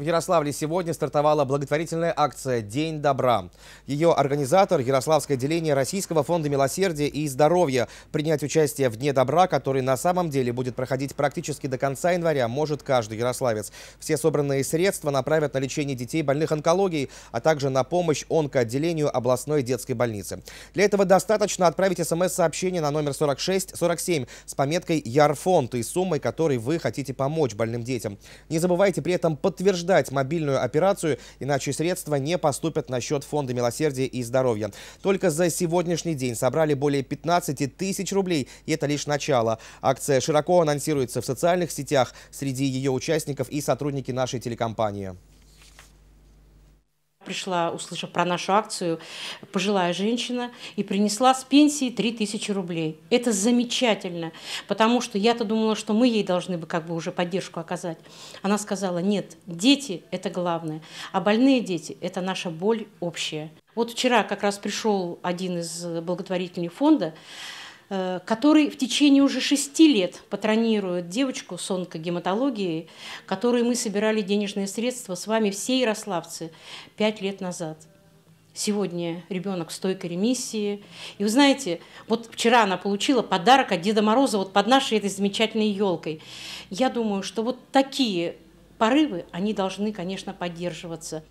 В Ярославле сегодня стартовала благотворительная акция «День добра». Ее организатор – Ярославское отделение Российского фонда милосердия и здоровья. Принять участие в Дне добра, который на самом деле будет проходить практически до конца января, может каждый ярославец. Все собранные средства направят на лечение детей больных онкологией, а также на помощь онкоотделению областной детской больницы. Для этого достаточно отправить смс-сообщение на номер 4647 с пометкой «Ярфонд» и суммой, которой вы хотите помочь больным детям. Не забывайте при этом подтверждать, подтверждать мобильную операцию, иначе средства не поступят на счет Фонда милосердия и здоровья. Только за сегодняшний день собрали более 15 тысяч рублей, и это лишь начало. Акция широко анонсируется в социальных сетях, среди ее участников и сотрудники нашей телекомпании пришла, услышав про нашу акцию, пожилая женщина и принесла с пенсии 3000 рублей. Это замечательно, потому что я-то думала, что мы ей должны бы как бы уже поддержку оказать. Она сказала, нет, дети – это главное, а больные дети – это наша боль общая. Вот вчера как раз пришел один из благотворителей фонда, Э, который в течение уже шести лет патронирует девочку с онкогематологией, которой мы собирали денежные средства с вами все ярославцы пять лет назад. Сегодня ребенок в стойкой ремиссии. И вы знаете, вот вчера она получила подарок от Деда Мороза вот под нашей этой замечательной елкой. Я думаю, что вот такие порывы, они должны, конечно, поддерживаться.